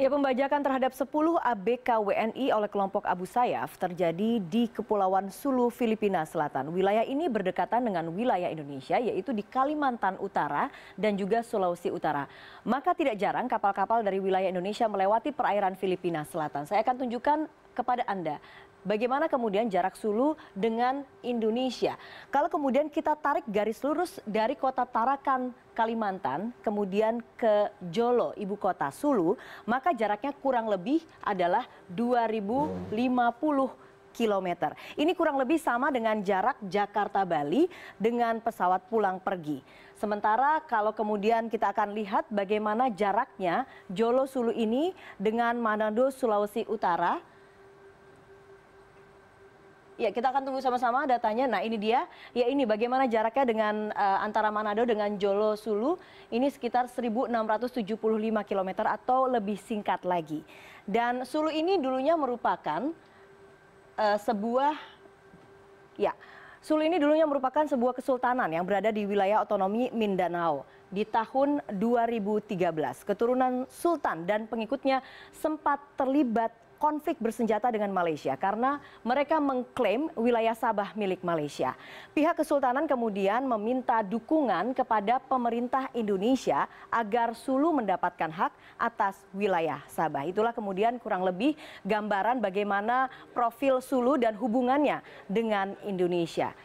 Ya, pembajakan terhadap 10 ABK WNI oleh kelompok Abu Sayyaf terjadi di Kepulauan Sulu, Filipina Selatan. Wilayah ini berdekatan dengan wilayah Indonesia, yaitu di Kalimantan Utara dan juga Sulawesi Utara. Maka tidak jarang kapal-kapal dari wilayah Indonesia melewati perairan Filipina Selatan. Saya akan tunjukkan kepada Anda bagaimana kemudian jarak Sulu dengan Indonesia. Kalau kemudian kita tarik garis lurus dari kota Tarakan, Kalimantan, kemudian ke Jolo, ibu kota Sulu, maka jaraknya kurang lebih adalah 2050 km. Ini kurang lebih sama dengan jarak Jakarta-Bali dengan pesawat pulang pergi. Sementara kalau kemudian kita akan lihat bagaimana jaraknya Jolo Sulu ini dengan Manado Sulawesi Utara Ya, kita akan tunggu sama-sama datanya. Nah, ini dia. Ya, ini bagaimana jaraknya dengan uh, antara Manado dengan Jolo Sulu. Ini sekitar 1675 km atau lebih singkat lagi. Dan Sulu ini dulunya merupakan uh, sebuah ya, Sulu ini dulunya merupakan sebuah kesultanan yang berada di wilayah otonomi Mindanao. Di tahun 2013, keturunan sultan dan pengikutnya sempat terlibat konflik bersenjata dengan Malaysia karena mereka mengklaim wilayah Sabah milik Malaysia. Pihak Kesultanan kemudian meminta dukungan kepada pemerintah Indonesia agar Sulu mendapatkan hak atas wilayah Sabah. Itulah kemudian kurang lebih gambaran bagaimana profil Sulu dan hubungannya dengan Indonesia.